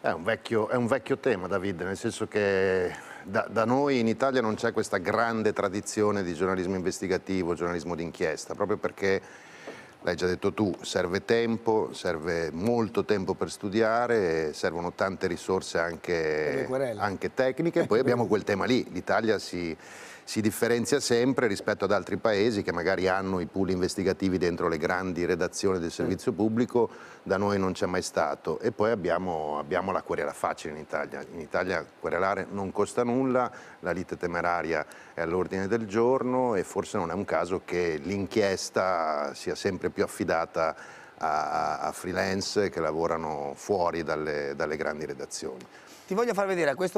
È un, vecchio, è un, vecchio, tema David, nel senso che da, da noi in Italia non c'è questa grande tradizione di giornalismo investigativo, giornalismo d'inchiesta, proprio perché l'hai già detto tu, serve tempo, serve molto tempo per studiare, servono tante risorse anche, anche tecniche. Poi abbiamo quel tema lì, l'Italia si, si, differenzia sempre rispetto ad altri paesi che magari hanno i pool investigativi dentro le grandi redazioni del servizio pubblico, da noi non c'è mai stato. E poi abbiamo, abbiamo la querela facile in Italia, in Italia querelare non costa nulla, la lite temeraria è all'ordine del giorno e forse non è un caso che l'inchiesta sia sempre più più affidata a, a freelance che lavorano fuori dalle, dalle grandi redazioni. Ti voglio far vedere a questo